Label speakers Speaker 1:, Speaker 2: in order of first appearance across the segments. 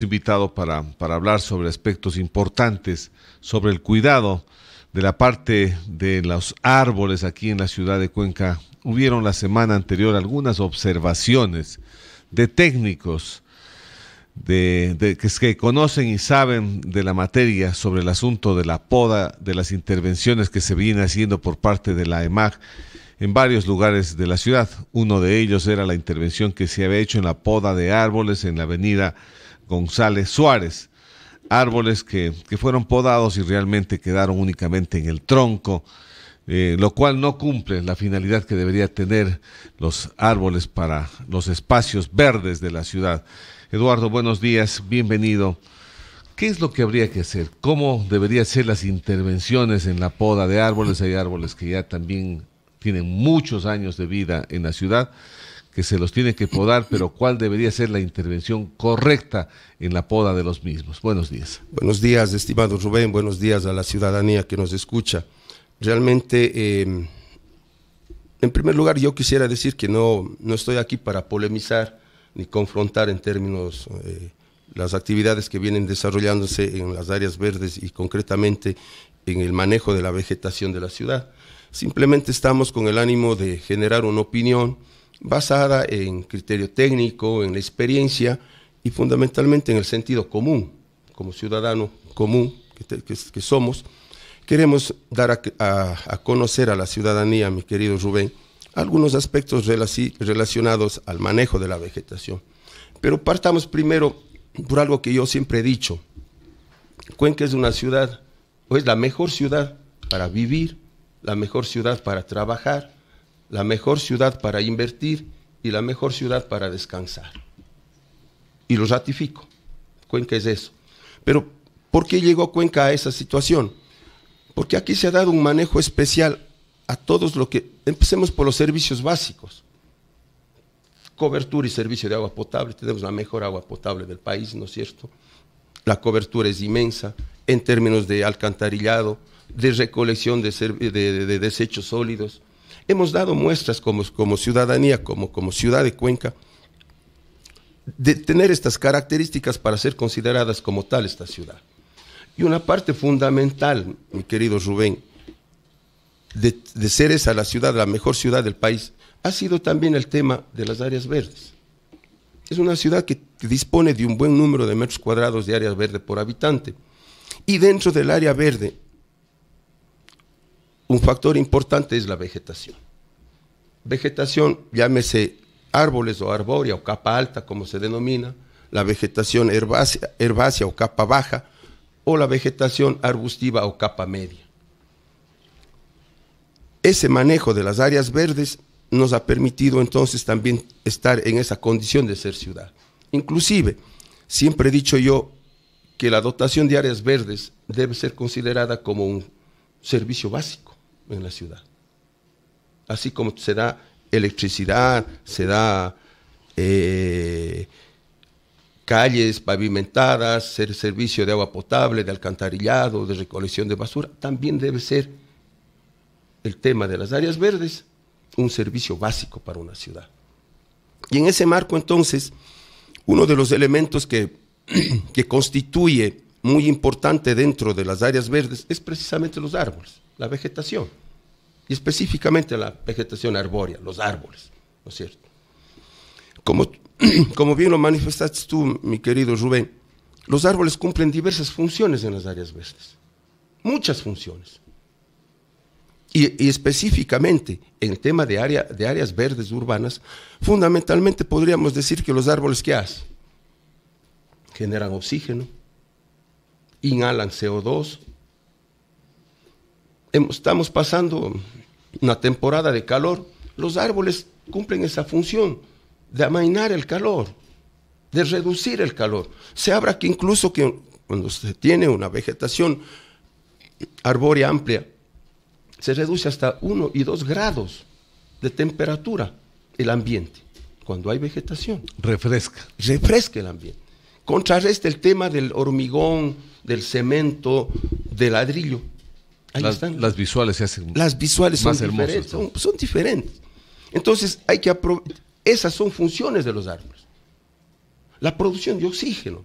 Speaker 1: invitado para, para, hablar sobre aspectos importantes, sobre el cuidado de la parte de los árboles aquí en la ciudad de Cuenca. Hubieron la semana anterior algunas observaciones de técnicos de, que, conocen y saben de la materia sobre el asunto de la poda, de las intervenciones que se vienen haciendo por parte de la emag en varios lugares de la ciudad. Uno de ellos era la intervención que se había hecho en la poda de árboles en la avenida González Suárez. Árboles que, que fueron podados y realmente quedaron únicamente en el tronco, eh, lo cual no cumple la finalidad que debería tener los árboles para los espacios verdes de la ciudad. Eduardo, buenos días, bienvenido. ¿Qué es lo que habría que hacer? ¿Cómo deberían ser las intervenciones en la poda de árboles? Hay árboles que ya también tienen muchos años de vida en la ciudad que se los tiene que podar, pero cuál debería ser la intervención correcta en la poda de los mismos. Buenos días. Buenos días, estimado Rubén, buenos días a la ciudadanía que nos
Speaker 2: escucha. Realmente, em, en primer lugar, yo quisiera decir que no, no estoy aquí para polemizar ni confrontar en términos eh, las actividades que vienen desarrollándose en las áreas verdes y concretamente en el manejo de la vegetación de la ciudad. Simplemente estamos con el ánimo de generar una opinión, basada en criterio técnico, en la experiencia y fundamentalmente en el sentido común, como ciudadano común que, somos. Queremos dar a, conocer a la ciudadanía, mi querido Rubén, algunos aspectos relacionados al manejo de la vegetación. Pero partamos primero por algo que yo siempre he dicho. Cuenca es una ciudad, o es la mejor ciudad para vivir, la mejor ciudad para trabajar, la mejor ciudad para invertir y la mejor ciudad para descansar. Y lo ratifico. Cuenca es eso. Pero, ¿por qué llegó Cuenca a esa situación? Porque aquí se ha dado un manejo especial a todos lo que. Empecemos por los servicios básicos. Cobertura y servicio de agua potable. Tenemos la mejor agua potable del país, ¿no es cierto? La cobertura es inmensa en términos de alcantarillado, de recolección de, de desechos sólidos, hemos dado muestras como, como ciudadanía, como, como ciudad de Cuenca, de tener estas características para ser consideradas como tal esta ciudad. Y una parte fundamental, mi querido Rubén, de, de, ser esa la ciudad, la mejor ciudad del país, ha sido también el tema de las áreas verdes. Es una ciudad que dispone de un buen número de metros cuadrados de área verde por habitante. Y dentro del área verde un factor importante es la vegetación. Vegetación, llámese árboles o arbórea o capa alta, como se denomina, la vegetación herbácea, herbácea o capa baja, o la vegetación arbustiva o capa media. Ese manejo de las áreas verdes nos ha permitido entonces también estar en esa condición de ser ciudad. Inclusive, siempre he dicho yo que la dotación de áreas verdes debe ser considerada como un servicio básico en la ciudad. Así como se da electricidad, se da eh, calles pavimentadas, el servicio de agua potable, de alcantarillado, de recolección de basura, también debe ser el tema de las áreas verdes un servicio básico para una ciudad. Y en ese marco entonces, uno de los elementos que constituye muy importante dentro de las áreas verdes es precisamente los árboles la vegetación, y específicamente la vegetación arbórea, los árboles, ¿no es cierto? Como, como bien lo manifestaste tú, mi querido Rubén, los árboles cumplen diversas funciones en las áreas verdes, muchas funciones. Y, específicamente en el tema de, área, de áreas verdes urbanas, fundamentalmente podríamos decir que los árboles que hacen generan oxígeno, inhalan CO2, estamos pasando una temporada de calor, los árboles cumplen esa función de amainar el calor, de reducir el calor. Se habrá que incluso que cuando se tiene una vegetación arbórea amplia, se reduce hasta 1 y 2 grados de temperatura el ambiente. Cuando hay vegetación.
Speaker 1: Refresca.
Speaker 2: Refresca el ambiente. Contrarresta el tema del hormigón, del cemento, del ladrillo
Speaker 1: las, visuales se hacen las visuales más son hermosas. Diferentes, son,
Speaker 2: diferentes. Entonces hay que esas son funciones de los árboles. La producción de oxígeno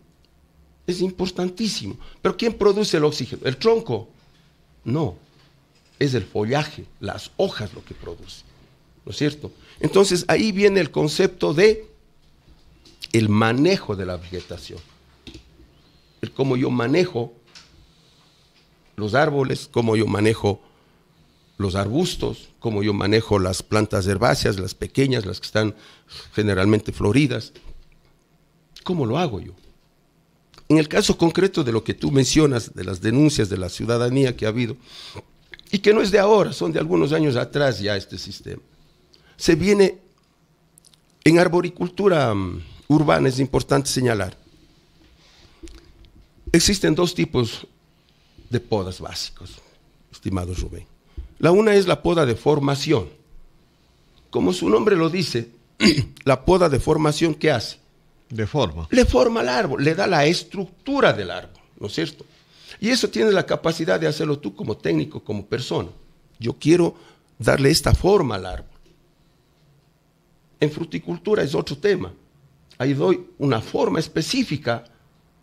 Speaker 2: es importantísimo. Pero ¿quién produce el oxígeno? ¿El tronco? No. Es el follaje, las hojas lo que produce. ¿No es cierto? Entonces ahí viene el concepto de el manejo de la vegetación. El cómo yo manejo los árboles, cómo yo manejo los arbustos, cómo yo manejo las plantas herbáceas, las pequeñas, las que están generalmente floridas. ¿Cómo lo hago yo? En el caso concreto de lo que tú mencionas, de las denuncias de la ciudadanía que ha habido, y que no es de ahora, son de algunos años atrás ya este sistema, se viene en arboricultura mm, urbana, es importante señalar, existen dos tipos de podas básicos, estimado Rubén. La una es la poda de formación. Como su nombre lo dice, la poda de formación, ¿qué hace? De forma. Le forma al árbol, le da la estructura del árbol, ¿no es cierto? Y eso tienes la capacidad de hacerlo tú como técnico, como persona. Yo quiero darle esta forma al árbol. En fruticultura es otro tema. Ahí doy una forma específica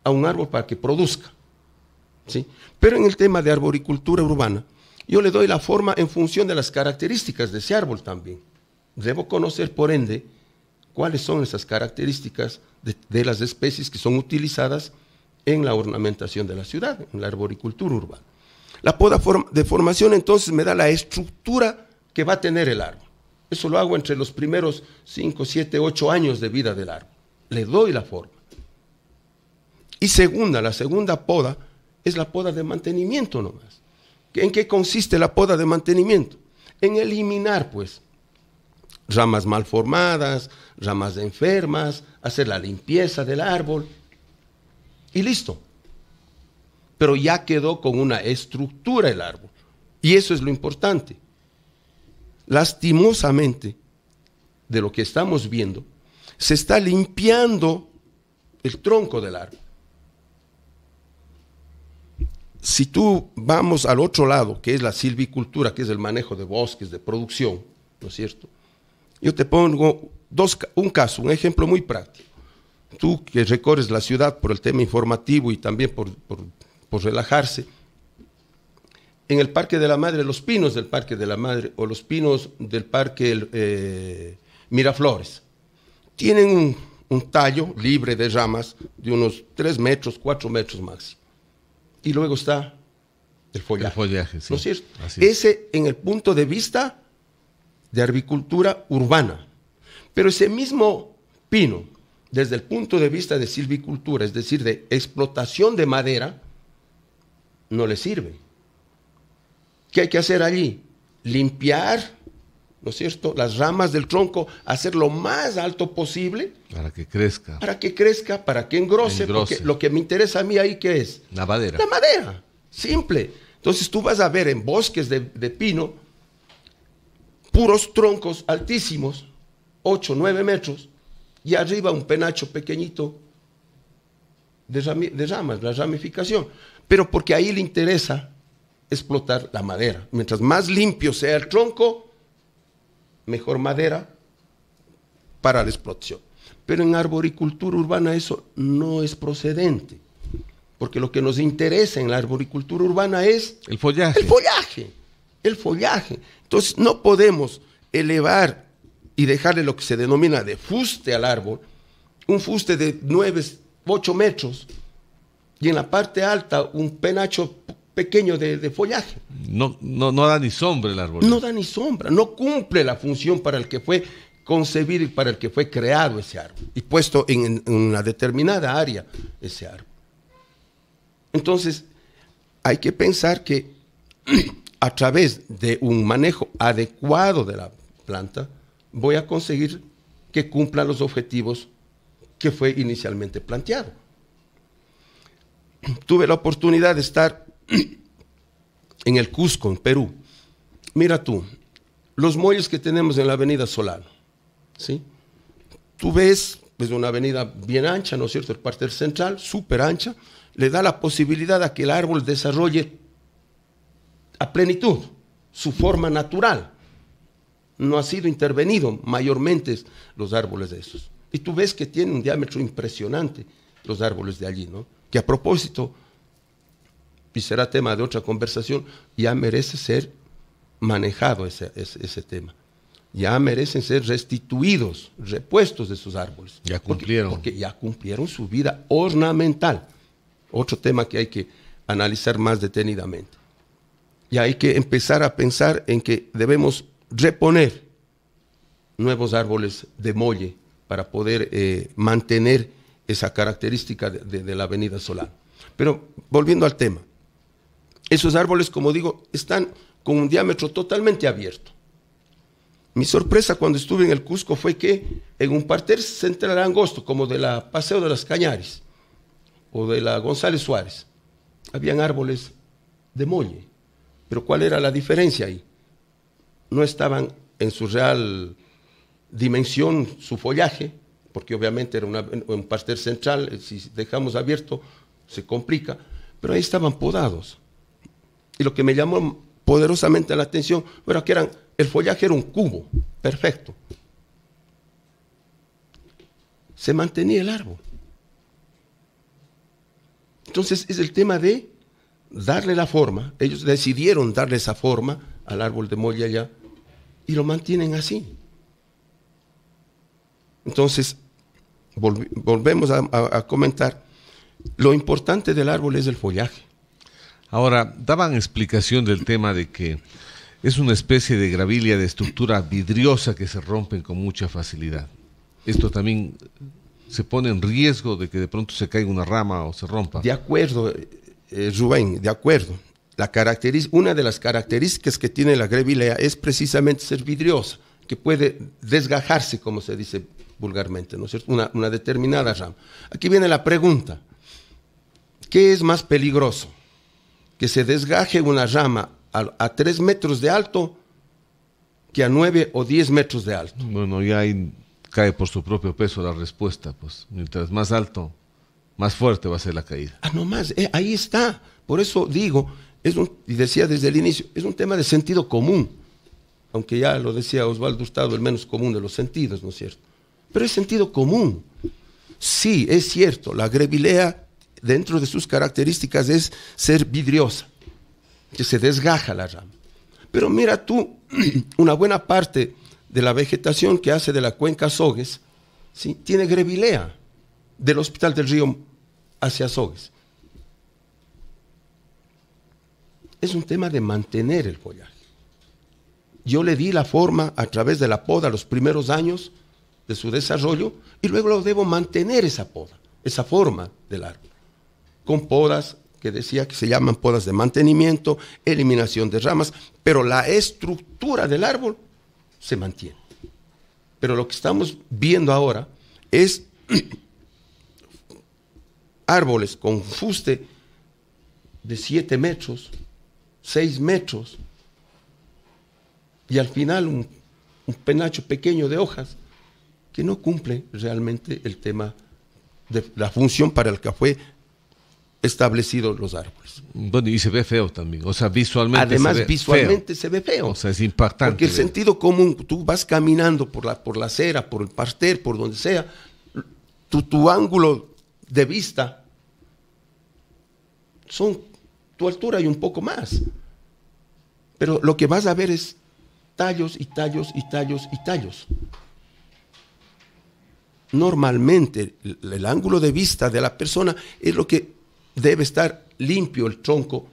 Speaker 2: a un árbol para que produzca. Pero en el tema de arboricultura urbana, yo le doy la forma en función de las características de ese árbol también. Debo conocer, por ende, cuáles son esas características de, de las especies que son utilizadas en la ornamentación de la ciudad, en la arboricultura urbana. La poda de formación entonces me da la estructura que va a tener el árbol. Eso lo hago entre los primeros 5, 7, 8 años de vida del árbol. Le doy la forma. Y segunda, la segunda poda es la poda de mantenimiento nomás. ¿En qué consiste la poda de mantenimiento? En eliminar, pues, ramas mal formadas, ramas enfermas, hacer la limpieza del árbol y listo. Pero ya quedó con una estructura el árbol. Y eso es lo importante. Lastimosamente, de lo que estamos viendo, se está limpiando el tronco del árbol. Si tú vamos al otro lado, que es la silvicultura, que es el manejo de bosques, de producción, ¿no es cierto? Yo te pongo un caso, un ejemplo muy práctico. Tú que recorres la ciudad por el tema informativo y también por, relajarse, en el Parque de la Madre, los pinos del Parque de la Madre o los pinos del Parque eh, Miraflores, tienen un, un tallo libre de ramas de unos 3 metros, 4 metros máximo y luego está
Speaker 1: el follaje. ¿No es cierto?
Speaker 2: Ese en el punto de vista de agricultura urbana. Pero ese mismo pino, desde el punto de vista de silvicultura, es decir, de explotación de madera, no le sirve. ¿Qué hay que hacer allí? Limpiar ¿no es cierto? Las ramas del tronco, hacer lo más alto posible.
Speaker 1: Para que crezca.
Speaker 2: Para que crezca, para que engrose, porque lo que me interesa a mí ahí, ¿qué es? La madera. La madera, simple. Entonces tú vas a ver en bosques de, pino puros troncos altísimos, 8, 9 metros, y arriba un penacho pequeñito de ramas, la ramificación. Pero porque ahí le interesa explotar la madera. Mientras más limpio sea el tronco, mejor madera para la explotación. Pero en arboricultura urbana eso no es procedente, porque lo que nos interesa en la arboricultura urbana es el follaje. El follaje, el follaje. Entonces no podemos elevar y dejarle lo que se denomina de fuste al árbol, un fuste de 9, 8 metros, y en la parte alta un penacho pequeño de, follaje.
Speaker 1: No, no, da ni sombra el árbol. No
Speaker 2: da ni sombra, no cumple la función para el que fue concebido y para el que fue creado ese árbol y puesto en, en una determinada área ese árbol. Entonces, hay que pensar que a través de un manejo adecuado de la planta, voy a conseguir que cumpla los objetivos que fue inicialmente planteado. Tuve la oportunidad de estar en el Cusco, en Perú. Mira tú, los muelles que tenemos en la avenida Solano, ¿sí? Tú ves, pues una avenida bien ancha, ¿no es cierto? El parter central, súper ancha, le da la posibilidad a que el árbol desarrolle a plenitud su forma natural. No ha sido intervenido mayormente los árboles de esos. Y tú ves que tienen un diámetro impresionante los árboles de allí, ¿no? Que a propósito, y será tema de otra conversación, ya merece ser manejado ese, ese, tema. Ya merecen ser restituidos, repuestos de sus árboles. Ya cumplieron. Porque, ya cumplieron su vida ornamental. Otro tema que hay que analizar más detenidamente. Y hay que empezar a pensar en que debemos reponer nuevos árboles de molle para poder eh, mantener esa característica de, la avenida solar Pero volviendo al tema, esos árboles, como digo, están con un diámetro totalmente abierto. Mi sorpresa cuando estuve en el Cusco fue que en un parterre central angosto, como de la Paseo de las Cañares o de la González Suárez, habían árboles de molle. Pero ¿cuál era la diferencia ahí? No estaban en su real dimensión su follaje, porque obviamente era un parterre central, si dejamos abierto se complica, pero ahí estaban podados. Y lo que me llamó poderosamente la atención era que el follaje era un cubo, perfecto. Se mantenía el árbol. Entonces es el tema de darle la forma. Ellos decidieron darle esa forma al árbol de Moya allá y lo mantienen así. Entonces, volvemos a comentar, lo importante del árbol es el follaje.
Speaker 1: Ahora, daban explicación del tema de que es una especie de gravilla de estructura vidriosa que se rompen con mucha facilidad. Esto también se pone en riesgo de que de pronto se caiga una rama o se rompa. De acuerdo, eh, Rubén, de acuerdo. La una de las características
Speaker 2: que tiene la gravilla es precisamente ser vidriosa, que puede desgajarse, como se dice vulgarmente, ¿no es cierto? Una, una determinada rama. Aquí viene la pregunta, ¿qué es más peligroso? que se desgaje una rama a, tres
Speaker 1: metros de alto que a nueve o diez metros de alto. Bueno, ya ahí cae por su propio peso la respuesta, pues mientras más alto, más fuerte va a ser la caída. Ah, no más, eh, ahí está. Por eso digo, es y decía desde el inicio, es un tema de
Speaker 2: sentido común, aunque ya lo decía Osvaldo Hurtado, el menos común de los sentidos, ¿no es cierto? Pero es sentido común. Sí, es cierto, la grevilea dentro de sus características es ser vidriosa, que se desgaja la rama. Pero mira tú, una buena parte de la vegetación que hace de la cuenca Sogues, tiene grevilea del Hospital del Río hacia Sogues. Es un tema de mantener el follaje. Yo le di la forma a través de la poda los primeros años de su desarrollo y luego lo debo mantener esa poda, esa forma del árbol con podas que decía que se llaman podas de mantenimiento, eliminación de ramas, pero la estructura del árbol se mantiene. Pero lo que estamos viendo ahora es árboles con fuste de 7 metros, 6 metros, y al final un, penacho pequeño de hojas que no cumple realmente el tema de la función para el que fue
Speaker 1: establecidos los árboles. Bueno, y se ve feo también, o sea, visualmente. Además, visualmente
Speaker 2: se ve feo. O
Speaker 1: sea, es impactante. Porque el sentido
Speaker 2: común, tú vas caminando por la,
Speaker 1: por la acera, por el
Speaker 2: parter, por donde sea, tu, tu ángulo de vista son tu altura y un poco más. Pero lo que vas a ver es tallos y tallos y tallos y tallos. Normalmente el ángulo de vista de la persona es lo que debe estar limpio el tronco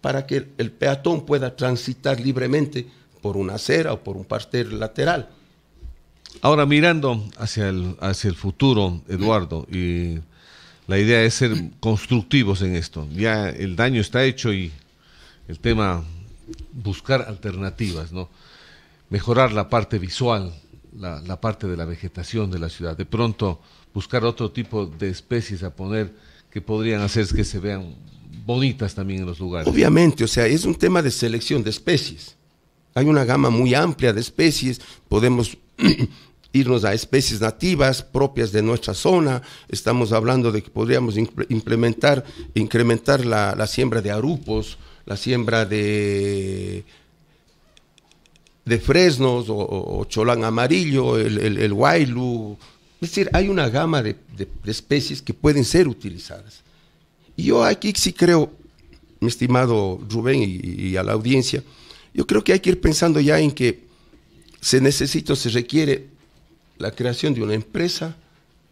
Speaker 2: para que el peatón pueda transitar libremente por una acera o por un parter lateral.
Speaker 1: Ahora mirando hacia el, hacia el futuro, Eduardo, y la idea es ser constructivos en esto. Ya el daño está hecho y el tema buscar alternativas, ¿no? Mejorar la parte visual, la, la parte de la vegetación de la ciudad. De pronto buscar otro tipo de especies a poner que podrían hacer que se vean bonitas también en los lugares. Obviamente, o sea, es un tema de selección de especies.
Speaker 2: Hay una gama muy amplia de especies, podemos irnos a especies nativas propias de nuestra zona, estamos hablando de que podríamos implementar, incrementar la, siembra de arupos, la siembra de, de fresnos o, cholán amarillo, el, el, el es decir, hay una gama de, especies que pueden ser utilizadas. Y yo aquí sí creo, mi estimado Rubén y, a la audiencia, yo creo que hay que ir pensando ya en que se necesita, se requiere la creación de una empresa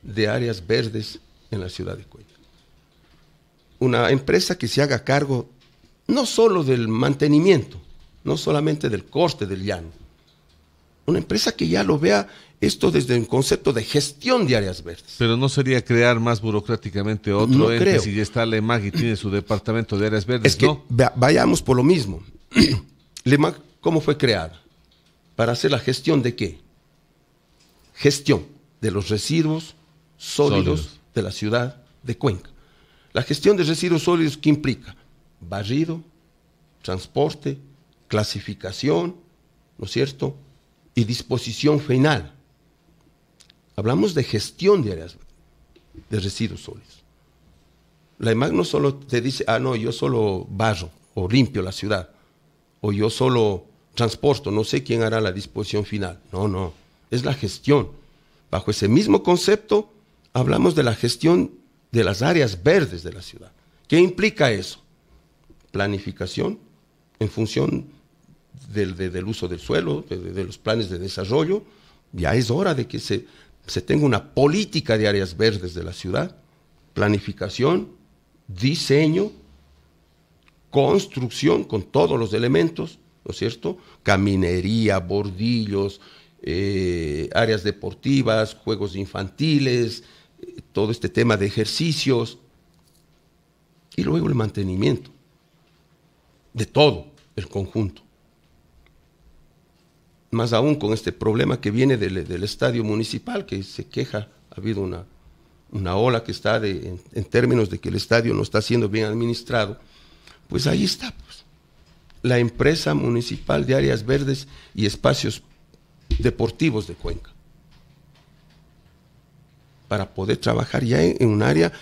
Speaker 2: de áreas verdes en la ciudad de Cuenca. Una empresa que se haga cargo no solo del mantenimiento, no solamente del coste del llano, una empresa que ya lo vea esto desde un concepto de gestión de áreas verdes.
Speaker 1: Pero no sería crear más burocráticamente otro ente si ya está Lemag y tiene su departamento de áreas verdes, es que
Speaker 2: Vayamos por lo mismo. Lemag, ¿cómo fue creada? Para hacer la gestión de qué? Gestión de los residuos sólidos, de la ciudad de Cuenca. La gestión de residuos sólidos ¿qué implica barrido, transporte, clasificación, ¿no es cierto? y disposición final. Hablamos de gestión de áreas de residuos sólidos. La imagen no solo te dice, ah, no, yo solo barro o limpio la ciudad, o yo solo transporto, no sé quién hará la disposición final. No, no, es la gestión. Bajo ese mismo concepto, hablamos de la gestión de las áreas verdes de la ciudad. ¿Qué implica eso? Planificación en función del, uso del suelo, de, los planes de desarrollo. Ya es hora de que se, se tenga una política de áreas verdes de la ciudad, planificación, diseño, construcción con todos los elementos, ¿no es cierto? Caminería, bordillos, eh, áreas deportivas, juegos infantiles, eh, todo este tema de ejercicios y luego el mantenimiento de todo el conjunto más aún con este problema que viene del, estadio municipal, que se queja, ha habido una, ola que está en, términos de que el estadio no está siendo bien administrado, pues ahí está. Pues. La empresa municipal de áreas verdes y espacios deportivos de Cuenca. Para poder trabajar ya en, un área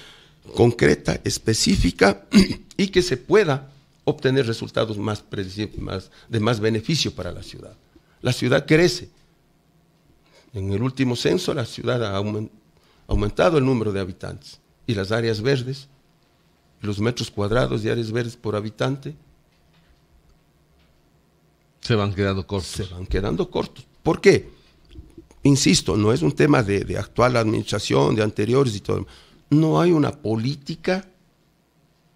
Speaker 2: concreta, específica y que se pueda obtener resultados más, más, de más beneficio para la ciudad. La ciudad crece. En el último censo la ciudad ha aumentado el número de habitantes y las áreas verdes, los metros cuadrados de áreas verdes por habitante. Se van quedando cortos. Se van quedando cortos. ¿Por qué? Insisto, no es un tema de, actual administración, de anteriores y todo. No hay una política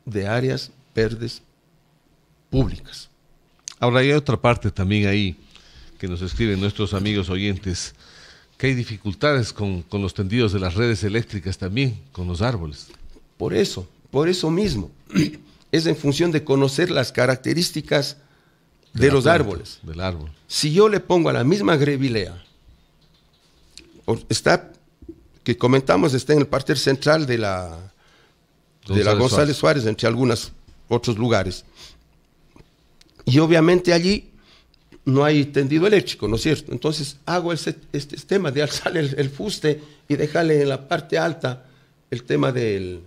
Speaker 2: de áreas verdes
Speaker 1: públicas. Ahora hay otra parte también ahí que nos escriben nuestros amigos oyentes, que hay dificultades con, con los tendidos de las redes eléctricas también, con los árboles. Por eso, por eso
Speaker 2: mismo. Es en función de conocer las características de, los árboles. Del árbol. Si yo le pongo a la misma grevillea está, que comentamos, está en el parter central de la de la González Suárez. Suárez entre algunos otros lugares. Y obviamente allí no hay tendido eléctrico, ¿no es cierto? Entonces hago este, este tema de alzar el, fuste y dejarle en la parte alta el tema del,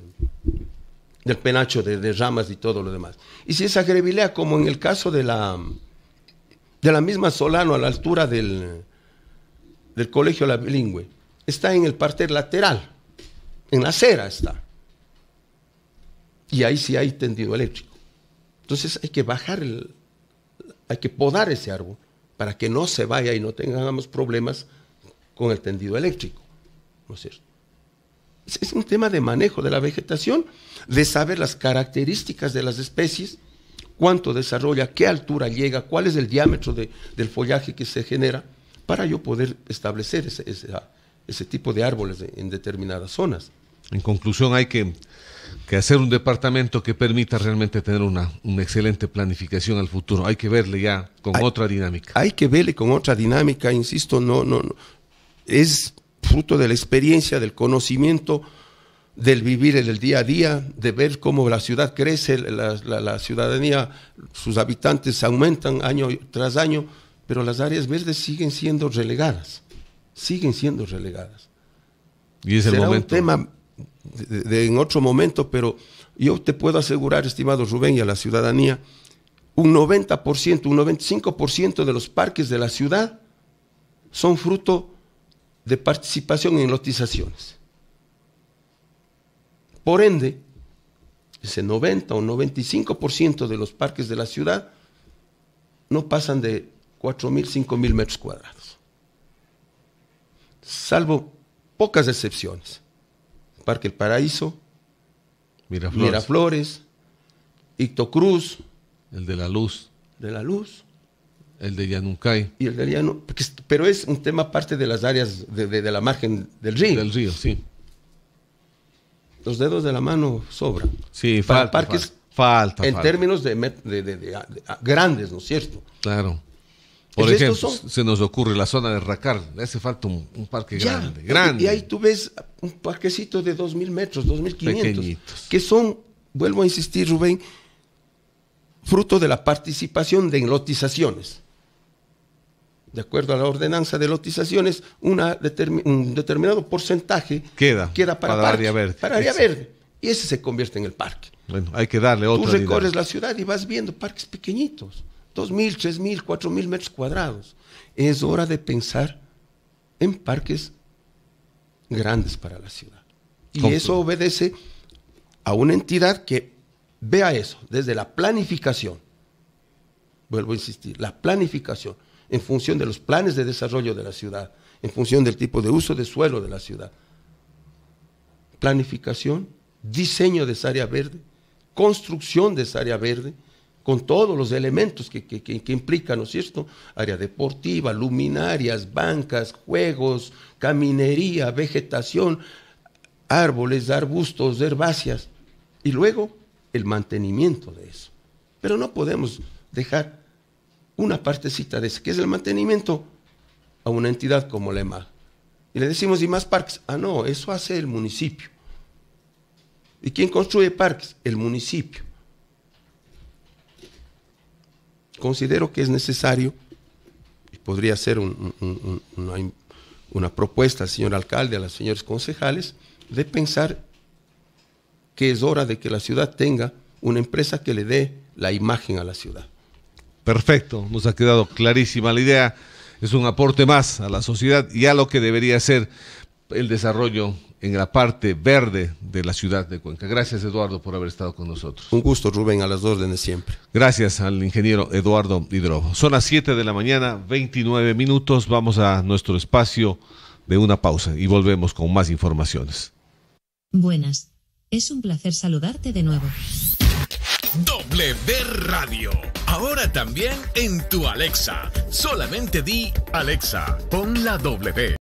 Speaker 2: del penacho de, ramas y todo lo demás. Y si esa grevilea, como en el caso de la, de la misma Solano a la altura del, del colegio la bilingüe, está en el parter lateral, en la acera está. Y ahí sí hay tendido eléctrico. Entonces hay que bajar el, hay que podar ese árbol para que no se vaya y no tengamos problemas con el tendido eléctrico. ¿No es Es un tema de manejo de la vegetación, de saber las características de las especies, cuánto desarrolla, qué altura llega, cuál es el diámetro del follaje que se genera, para yo poder establecer ese, ese
Speaker 1: tipo de árboles en determinadas zonas. En conclusión, hay que que hacer un departamento que permita realmente tener una, excelente planificación al futuro. Hay que verle ya con otra dinámica.
Speaker 2: Hay que verle con otra dinámica, insisto, no, no, es fruto de la experiencia, del conocimiento, del vivir en el día a día, de ver cómo la ciudad crece, la, ciudadanía, sus habitantes aumentan año tras año, pero las áreas verdes siguen siendo relegadas, siguen siendo relegadas.
Speaker 1: Y es el momento
Speaker 2: de, en otro momento, pero yo te puedo asegurar, estimado Rubén y a la ciudadanía, un 90%, un 95% de los parques de la ciudad son fruto de participación en lotizaciones. Por ende, ese 90 o 95% de los parques de la ciudad no pasan de 4.000, 5.000 metros cuadrados, salvo pocas excepciones. Parque El Paraíso, Miraflores, Cruz, El de la luz. De la luz. El de Yanuncay. Y el pero es un tema parte de las áreas de, la margen del río. Del río, sí. Los dedos de la mano sobran. Sí, falta. falta, En términos de, de grandes,
Speaker 1: ¿no es cierto? Claro. Por ejemplo, se nos ocurre la zona de Racar, le hace falta un, parque grande, grande. Y
Speaker 2: ahí tú ves un parquecito de 2.000 metros, 2.500, que son, vuelvo a insistir Rubén, fruto de la participación de lotizaciones. De acuerdo a la ordenanza de lotizaciones, un determinado porcentaje
Speaker 1: queda, para, para área verde. Para área Y ese se convierte en el parque. Bueno, hay que darle otro. Tú recorres la ciudad
Speaker 2: y vas viendo parques pequeñitos 2.000, 3.000, 4.000 metros cuadrados. Es hora de pensar en parques grandes para la ciudad. Y eso obedece a una entidad que vea eso desde la planificación. Vuelvo a insistir, la planificación en función de los planes de desarrollo de la ciudad, en función del tipo de uso de suelo de la ciudad. Planificación, diseño de esa área verde, construcción de esa área verde, con todos los elementos que, que, implican, ¿no es cierto? Área deportiva, luminarias, bancas, juegos, caminería, vegetación, árboles, arbustos, herbáceas, y luego el mantenimiento de eso. Pero no podemos dejar una partecita de eso, que es el mantenimiento, a una entidad como la ema. Y le decimos, ¿y más parques? Ah, no, eso hace el municipio. ¿Y quién construye parques? El municipio considero que es necesario, y podría ser una, una propuesta al señor alcalde, a los señores concejales, de pensar que es hora de que la ciudad
Speaker 1: tenga una empresa que le dé la imagen a la ciudad. Perfecto, nos ha quedado clarísima la idea. Es un aporte más a la sociedad y a lo que debería ser el desarrollo en la parte verde de la ciudad de Cuenca. Gracias, Eduardo, por haber estado con nosotros. Un gusto, Rubén, a las órdenes siempre. Gracias al ingeniero Eduardo Hidrobo. Son las 7 de la mañana, 29 minutos. Vamos a nuestro espacio de una pausa y volvemos con más informaciones.
Speaker 2: Buenas. Es un placer saludarte de nuevo.
Speaker 1: W Radio. Ahora también en tu Alexa. Solamente di Alexa. Pon la W.